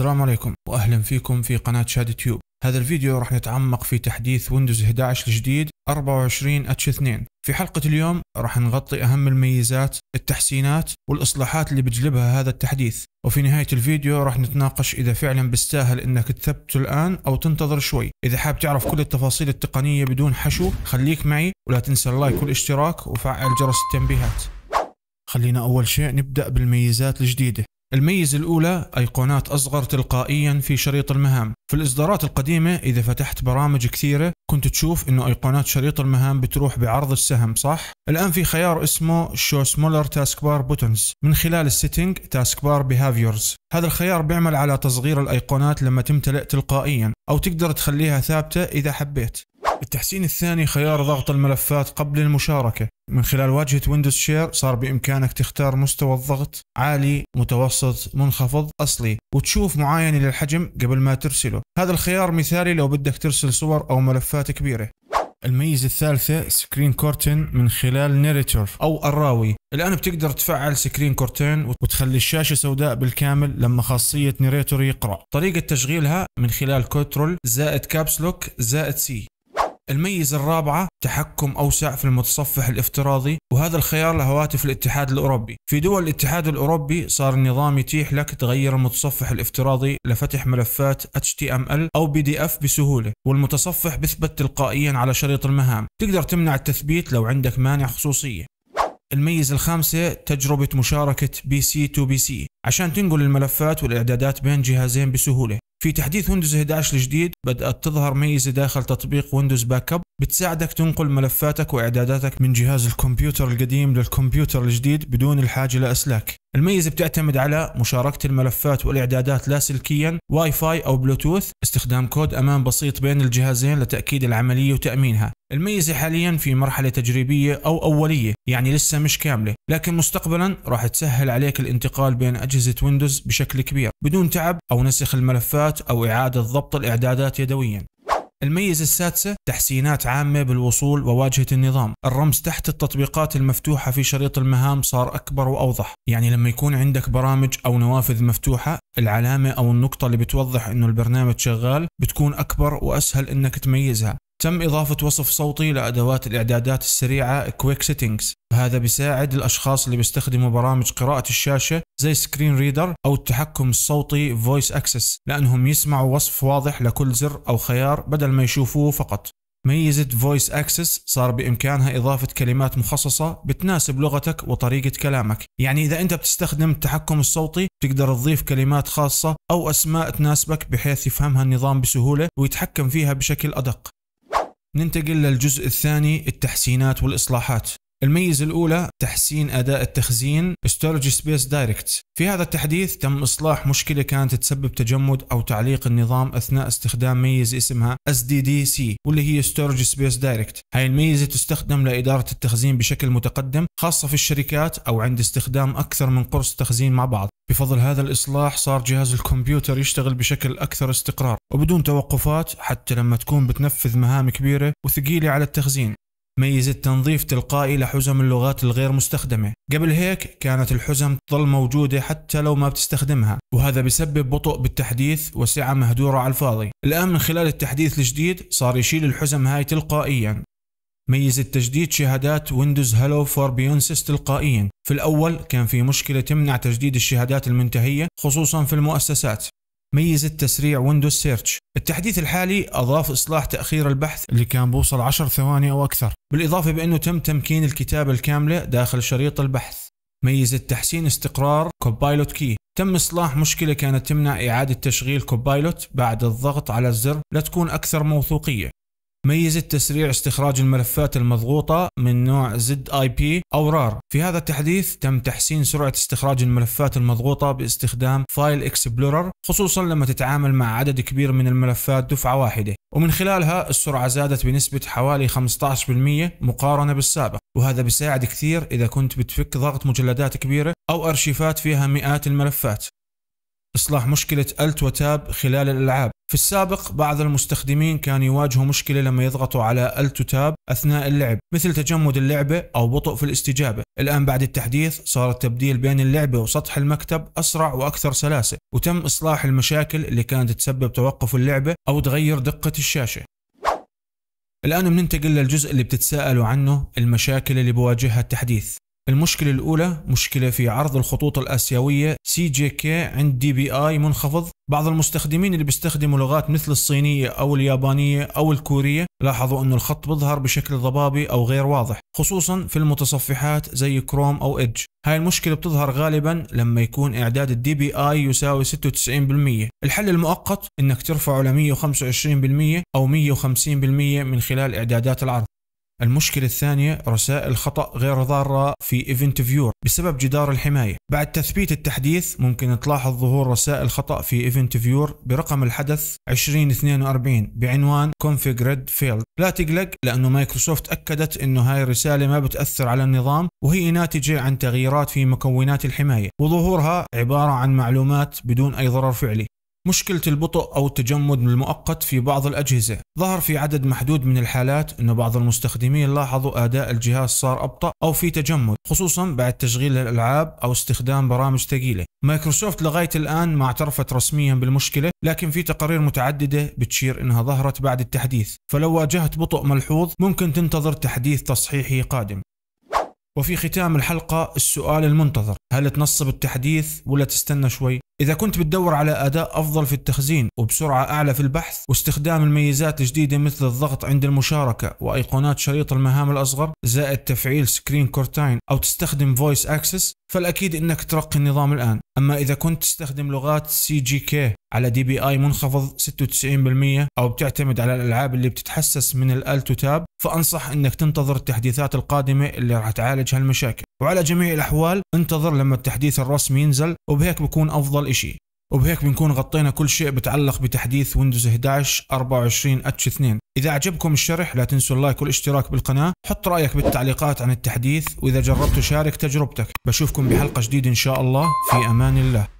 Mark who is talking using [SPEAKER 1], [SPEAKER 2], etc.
[SPEAKER 1] السلام عليكم واهلا فيكم في قناة شادي تيوب هذا الفيديو راح نتعمق في تحديث ويندوز 11 الجديد 24 اتش 2 في حلقة اليوم راح نغطي اهم الميزات التحسينات والاصلاحات اللي بجلبها هذا التحديث وفي نهاية الفيديو راح نتناقش اذا فعلا بيستاهل انك تثبته الان او تنتظر شوي اذا حاب تعرف كل التفاصيل التقنية بدون حشو خليك معي ولا تنسى اللايك والاشتراك وفعل جرس التنبيهات خلينا أول شيء نبدأ بالميزات الجديدة الميزة الأولى أيقونات أصغر تلقائيا في شريط المهام في الإصدارات القديمة إذا فتحت برامج كثيرة كنت تشوف إنه أيقونات شريط المهام بتروح بعرض السهم صح؟ الآن في خيار اسمه شو سمولر تاسك بار Buttons من خلال السيتنج تاسك بار بيهافيورز هذا الخيار بيعمل على تصغير الأيقونات لما تمتلئ تلقائيا أو تقدر تخليها ثابتة إذا حبيت التحسين الثاني خيار ضغط الملفات قبل المشاركة من خلال واجهة ويندوز شير صار بإمكانك تختار مستوى الضغط عالي متوسط منخفض أصلي وتشوف معاينة للحجم قبل ما ترسله هذا الخيار مثالي لو بدك ترسل صور أو ملفات كبيرة الميزة الثالثة سكرين كورتن من خلال نيريتور أو الراوي الآن بتقدر تفعل سكرين كورتين وتخلي الشاشة سوداء بالكامل لما خاصية نيريتور يقرأ طريقة تشغيلها من خلال كوترول زائد كابسلوك زائد سي الميزة الرابعة تحكم أوسع في المتصفح الافتراضي وهذا الخيار لهواتف الاتحاد الأوروبي في دول الاتحاد الأوروبي صار النظام يتيح لك تغير المتصفح الافتراضي لفتح ملفات HTML أو PDF بسهولة والمتصفح بثبت تلقائيا على شريط المهام تقدر تمنع التثبيت لو عندك مانع خصوصية الميزة الخامسة تجربة مشاركة بي سي تو بي سي عشان تنقل الملفات والإعدادات بين جهازين بسهولة في تحديث ويندوز 11 الجديد بدأت تظهر ميزة داخل تطبيق ويندوز باك اب بتساعدك تنقل ملفاتك وإعداداتك من جهاز الكمبيوتر القديم للكمبيوتر الجديد بدون الحاجة لأسلاك الميزة بتعتمد على مشاركة الملفات والإعدادات لاسلكيا واي فاي أو بلوتوث استخدام كود أمان بسيط بين الجهازين لتأكيد العملية وتأمينها الميزة حاليا في مرحلة تجريبية أو أولية يعني لسه مش كاملة لكن مستقبلا راح تسهل عليك الانتقال بين أجهزة ويندوز بشكل كبير بدون تعب أو نسخ الملفات أو إعادة ضبط الإعدادات يدويا الميزة السادسة تحسينات عامة بالوصول وواجهة النظام الرمز تحت التطبيقات المفتوحة في شريط المهام صار أكبر وأوضح يعني لما يكون عندك برامج أو نوافذ مفتوحة العلامة أو النقطة اللي بتوضح أنه البرنامج شغال بتكون أكبر وأسهل أنك تميزها تم إضافة وصف صوتي لأدوات الإعدادات السريعة كويك سيتنجز وهذا بيساعد الأشخاص اللي بيستخدموا برامج قراءة الشاشة زي Screen ريدر أو التحكم الصوتي فويس أكسس لأنهم يسمعوا وصف واضح لكل زر أو خيار بدل ما يشوفوه فقط ميزة فويس أكسس صار بإمكانها إضافة كلمات مخصصة بتناسب لغتك وطريقة كلامك يعني إذا أنت بتستخدم التحكم الصوتي تقدر تضيف كلمات خاصة أو أسماء تناسبك بحيث يفهمها النظام بسهولة ويتحكم فيها بشكل أدق ننتقل للجزء الثاني التحسينات والإصلاحات الميزة الأولى تحسين أداء التخزين Storage Space Direct في هذا التحديث تم إصلاح مشكلة كانت تسبب تجمد أو تعليق النظام أثناء استخدام ميزة اسمها SDDC واللي هي Storage Space Direct هاي الميزة تستخدم لإدارة التخزين بشكل متقدم خاصة في الشركات أو عند استخدام أكثر من قرص تخزين مع بعض بفضل هذا الإصلاح صار جهاز الكمبيوتر يشتغل بشكل أكثر استقرار وبدون توقفات حتى لما تكون بتنفذ مهام كبيرة وثقيلة على التخزين ميزة تنظيف تلقائي لحزم اللغات الغير مستخدمة قبل هيك كانت الحزم تظل موجودة حتى لو ما بتستخدمها وهذا بسبب بطء بالتحديث وسعة مهدورة على الفاضي الآن من خلال التحديث الجديد صار يشيل الحزم هاي تلقائيا ميزة تجديد شهادات ويندوز هالو فور بيونسس تلقائيا في الأول كان في مشكلة تمنع تجديد الشهادات المنتهية خصوصا في المؤسسات ميزة تسريع ويندوز سيرش التحديث الحالي أضاف إصلاح تأخير البحث اللي كان بوصل 10 ثواني أو أكثر بالإضافة بأنه تم تمكين الكتابة الكاملة داخل شريط البحث ميزة تحسين استقرار كوبايلوت كي تم إصلاح مشكلة كانت تمنع إعادة تشغيل كوبايلوت بعد الضغط على الزر لتكون أكثر موثوقية ميزة تسريع استخراج الملفات المضغوطة من نوع زد اي بي او رار في هذا التحديث تم تحسين سرعة استخراج الملفات المضغوطة باستخدام فايل اكسبلورر خصوصا لما تتعامل مع عدد كبير من الملفات دفعة واحدة ومن خلالها السرعة زادت بنسبة حوالي 15% مقارنة بالسابق وهذا بيساعد كثير إذا كنت بتفك ضغط مجلدات كبيرة أو أرشيفات فيها مئات الملفات إصلاح مشكلة ألت وتاب خلال الألعاب في السابق بعض المستخدمين كان يواجهوا مشكلة لما يضغطوا على التو تاب أثناء اللعب مثل تجمد اللعبة أو بطء في الاستجابة الآن بعد التحديث صار التبديل بين اللعبة وسطح المكتب أسرع وأكثر سلاسة وتم إصلاح المشاكل اللي كانت تسبب توقف اللعبة أو تغير دقة الشاشة الآن بننتقل للجزء اللي بتتساءلوا عنه المشاكل اللي بواجهها التحديث المشكلة الأولى مشكلة في عرض الخطوط الآسيوية سي جي كي عند دي بي آي منخفض بعض المستخدمين اللي بيستخدموا لغات مثل الصينية أو اليابانية أو الكورية لاحظوا أن الخط بيظهر بشكل ضبابي أو غير واضح خصوصا في المتصفحات زي كروم أو إدج هاي المشكلة بتظهر غالبا لما يكون إعداد الدي بي آي يساوي 96% الحل المؤقت أنك ترفعه ل 125% أو 150% من خلال إعدادات العرض المشكلة الثانية رسائل خطأ غير ضارة في ايفنت فيور بسبب جدار الحماية بعد تثبيت التحديث ممكن تلاحظ ظهور رسائل خطأ في ايفنت فيور برقم الحدث 2042 بعنوان config red failed لا تقلق لأنه مايكروسوفت أكدت أنه هاي الرسالة ما بتأثر على النظام وهي ناتجة عن تغييرات في مكونات الحماية وظهورها عبارة عن معلومات بدون أي ضرر فعلي مشكلة البطء أو التجمد المؤقت في بعض الأجهزة ظهر في عدد محدود من الحالات أن بعض المستخدمين لاحظوا أداء الجهاز صار أبطأ أو في تجمد خصوصا بعد تشغيل الألعاب أو استخدام برامج ثقيلة مايكروسوفت لغاية الآن ما اعترفت رسميا بالمشكلة لكن في تقارير متعددة بتشير أنها ظهرت بعد التحديث فلو واجهت بطء ملحوظ ممكن تنتظر تحديث تصحيحي قادم وفي ختام الحلقة السؤال المنتظر هل تنصب التحديث ولا تستنى شوي؟ إذا كنت بتدور على أداء أفضل في التخزين وبسرعة أعلى في البحث واستخدام الميزات الجديدة مثل الضغط عند المشاركة وأيقونات شريط المهام الأصغر زائد تفعيل سكرين كورتاين أو تستخدم فويس أكسس فالأكيد أنك ترقي النظام الآن أما إذا كنت تستخدم لغات سي جي كي على دي بي آي منخفض 96% أو بتعتمد على الألعاب اللي بتتحسس من الألتو تاب فأنصح أنك تنتظر التحديثات القادمة اللي راح تعالج هالمشاكل وعلى جميع الأحوال انتظر لما التحديث الرسمي ينزل وبهيك بكون افضل اشي وبهيك بنكون غطينا كل شيء بتعلق بتحديث ويندوز 11 24 اتش 2 اذا عجبكم الشرح لا تنسوا اللايك والاشتراك بالقناه حط رايك بالتعليقات عن التحديث واذا جربته شارك تجربتك بشوفكم بحلقه جديده ان شاء الله في امان الله